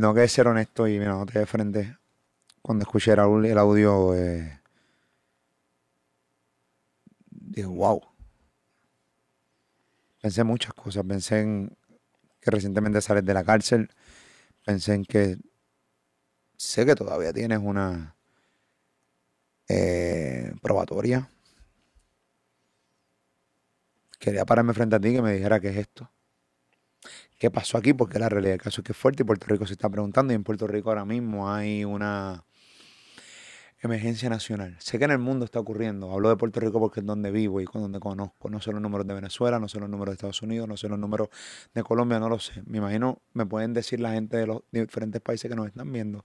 tengo que ser honesto y mira, no te de frente. Cuando escuché el, audio, eh, dije, wow. Pensé muchas cosas. Pensé en que recientemente sales de la cárcel. Pensé en que sé que todavía tienes una eh, probatoria. Quería pararme frente a ti que me dijera qué es esto qué pasó aquí, porque la realidad del caso es que es fuerte y Puerto Rico se está preguntando y en Puerto Rico ahora mismo hay una emergencia nacional. Sé que en el mundo está ocurriendo, hablo de Puerto Rico porque es donde vivo y con donde conozco, no sé los números de Venezuela, no sé los números de Estados Unidos, no sé los números de Colombia, no lo sé. Me imagino, me pueden decir la gente de los diferentes países que nos están viendo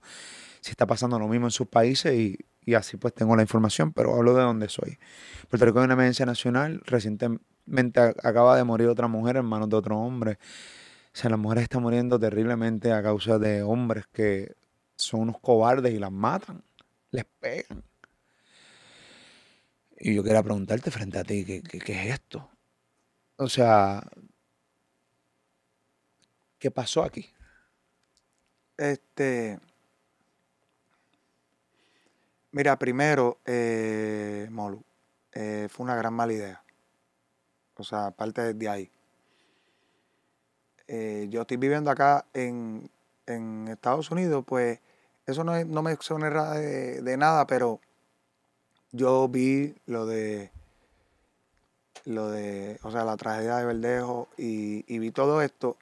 si está pasando lo mismo en sus países y, y así pues tengo la información, pero hablo de donde soy. Puerto Rico es una emergencia nacional, recientemente acaba de morir otra mujer en manos de otro hombre. O sea, la mujeres está muriendo terriblemente a causa de hombres que son unos cobardes y las matan, les pegan. Y yo quería preguntarte frente a ti, ¿qué, qué, es esto? O sea, ¿qué pasó aquí? Este. Mira, primero, eh, Molu, eh, fue una gran mala idea. O sea, parte de ahí. Eh, yo estoy viviendo acá en, Estados Unidos, pues eso no, no me exonera eh, de, nada, pero yo vi lo de, lo de, sea, la tragedia de Verdejo y, vi todo esto.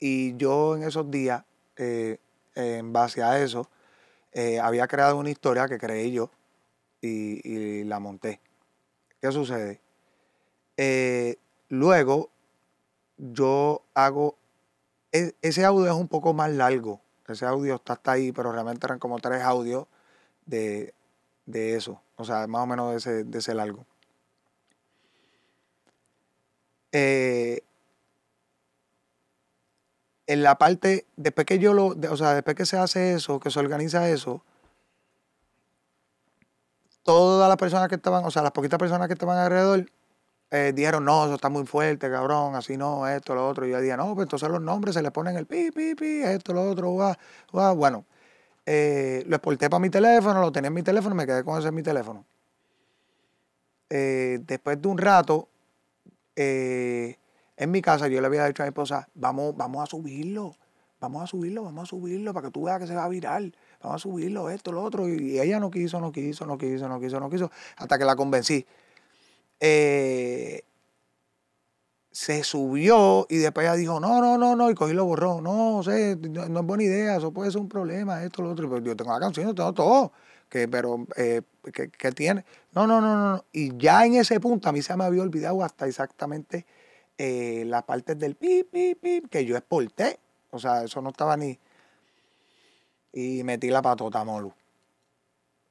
Y yo en esos días, eh, en base a eso, había creado una historia que creí yo y, la monté. ¿Qué sucede? luego yo hago... E, ese audio es un poco más largo. Ese audio está hasta ahí, pero realmente eran como tres audios de, eso. O sea, más o menos de ese, de ese largo. Eh, en la parte, después que yo lo, o sea, después que se hace eso, que se organiza eso, todas las personas que estaban, o sea, las poquitas personas que estaban alrededor eh, dijeron, no, eso está muy fuerte, cabrón, así no, esto, lo otro. Y yo dije, no, pues entonces los nombres se le ponen el pi, pi, pi, esto, lo otro, Bueno, eh, lo exporté para mi teléfono, lo tenía en mi teléfono, me quedé con ese en mi teléfono. Eh, después de un rato, en mi casa yo le había dicho a mi esposa, vamos, vamos a subirlo, vamos a subirlo, vamos a subirlo, para que tú veas que se va a virar vamos a subirlo, esto, lo otro. Y ella no quiso, no quiso, no quiso, no quiso, no quiso, hasta que la convencí. Eh, se subió y después ella dijo, no, no, no, no, y cogí lo borró. No, sé, no, es buena idea, eso puede ser un problema, esto, lo otro. Pero pues, yo tengo la canción, yo tengo todo. Que, pero, eh, que, tiene? No, no, no, no. Y ya en ese punto a mí se me había olvidado hasta exactamente eh, las partes del pip, pip, pip, que yo exporté. O sea, eso no estaba ni... Y metí la patota, Molu.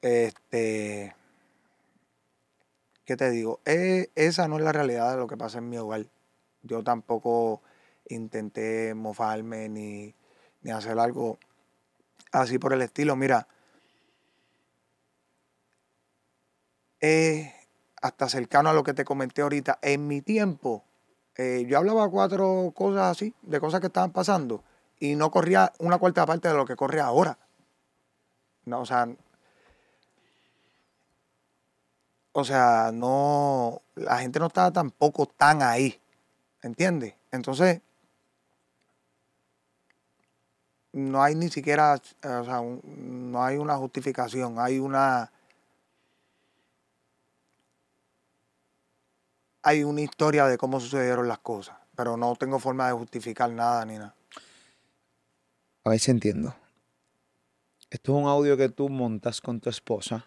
Este... ¿qué te digo? Eh, esa no es la realidad de lo que pasa en mi hogar. Yo tampoco intenté mofarme ni, hacer algo así por el estilo. Mira, es eh, hasta cercano a lo que te comenté ahorita, en mi tiempo, eh, yo hablaba cuatro cosas así, de cosas que estaban pasando, y no corría una cuarta parte de lo que corre ahora. No, o sea, o sea, no, la gente no estaba tampoco tan ahí, ¿entiendes? Entonces, no hay ni siquiera, o sea, no hay una justificación, hay una... Hay una historia de cómo sucedieron las cosas, pero no tengo forma de justificar nada ni nada. A ver si entiendo. Esto es un audio que tú montas con tu esposa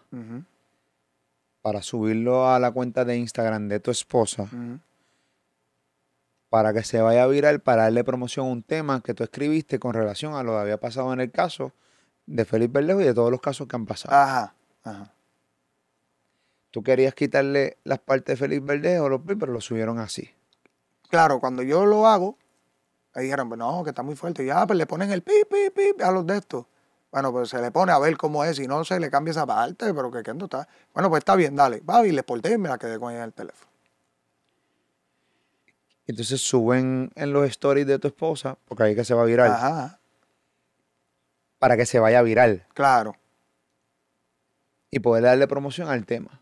para subirlo a la cuenta de Instagram de tu esposa, para que se vaya a viral, para darle promoción a un tema que tú escribiste con relación a lo que había pasado en el caso de Felipe Berlejo y de todos los casos que han pasado. Ajá, ajá. Tú querías quitarle las partes de Felipe Verdejo, pero lo subieron así. Claro, cuando yo lo hago, ahí dijeron, pues no, que está muy fuerte. ya, ah, pues le ponen el pi, pi, pi a los de estos. Bueno, pues se le pone a ver cómo es, y no se le cambia esa parte, pero que no está. Bueno, pues está bien, dale. Va y le exporté y me la quedé con ella en el teléfono. Entonces suben en los stories de tu esposa, porque ahí que se va a viral. Ajá. Para que se vaya viral. Claro. Y poder darle promoción al tema.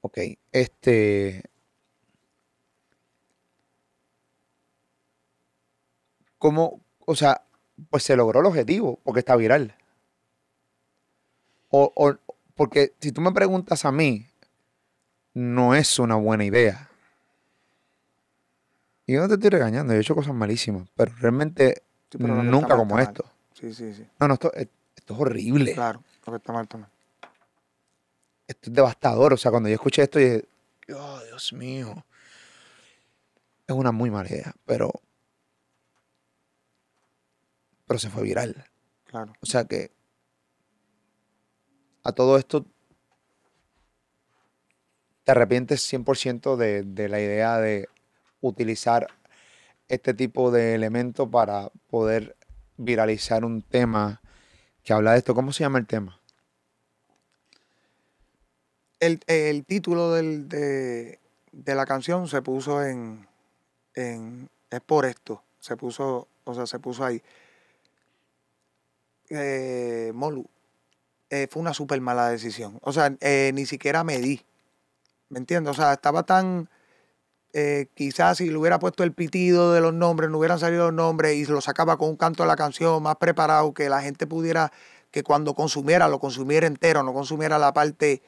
Ok, este. ¿Cómo, o sea, pues se logró el objetivo porque está viral. O, porque si tú me preguntas a mí, no es una buena idea. Y yo no te estoy regañando, yo he hecho cosas malísimas, pero realmente nunca como esto. Sí, sí, sí. No, no, esto, eh, es horrible. Claro, porque está mal también. Esto es devastador. O sea, cuando yo escuché esto, dije, oh, Dios mío. Es una muy mala idea, pero pero se fue viral. Claro. O sea que a todo esto te arrepientes 100% de, de la idea de utilizar este tipo de elementos para poder viralizar un tema que habla de esto. ¿Cómo se llama el tema? El, título de, la canción se puso en, en, Es por esto. Se puso, o sea, se puso ahí. Eh, Molu, eh, fue una súper mala decisión. O sea, eh, ni siquiera me di. ¿Me entiendes? O sea, estaba tan... quizás si le hubiera puesto el pitido de los nombres, no hubieran salido los nombres y lo sacaba con un canto de la canción más preparado, que la gente pudiera, que cuando consumiera, lo consumiera entero, no consumiera la parte,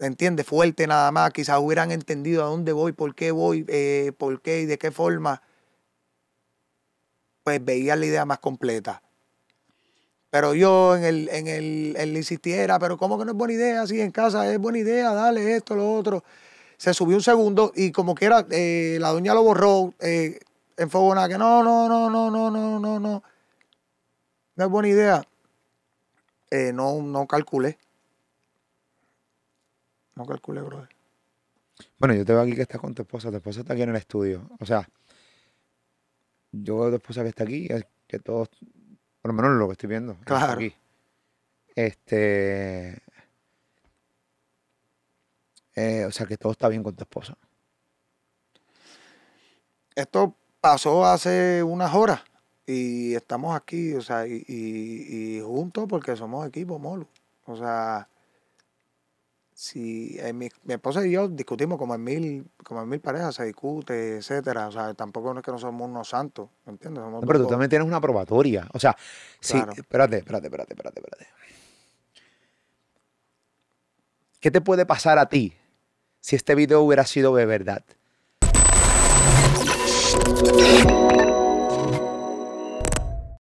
¿entiendes? Fuerte nada más. Quizás hubieran entendido a dónde voy, por qué voy, por qué y de qué forma. Pues veía la idea más completa. Pero yo en el, en el, él insistiera, pero ¿cómo que no es buena idea? Así en casa es buena idea, dale esto, lo otro. Se subió un segundo y como quiera, eh, la doña lo borró eh, en que no, no, no, no, no, no, no, no. No es buena idea. Eh, no, no calculé. No calculé, brother. Bueno, yo te veo aquí que estás con tu esposa. Tu esposa está aquí en el estudio. O sea, yo veo a tu esposa que está aquí, que todos lo menos lo que estoy viendo. Claro. Este. Eh, o sea que todo está bien con tu esposa. Esto pasó hace unas horas y estamos aquí, o sea, y, juntos porque somos equipo, molo. O sea, si eh, mi, esposa y yo discutimos como en mil, como mil parejas, se discute, etcétera. O sea, tampoco es que no somos unos santos, ¿me entiendes? pero tú también tienes una probatoria. O sea, sí, espérate, espérate, espérate, espérate, espérate. ¿Qué te puede pasar a ti si este video hubiera sido de verdad?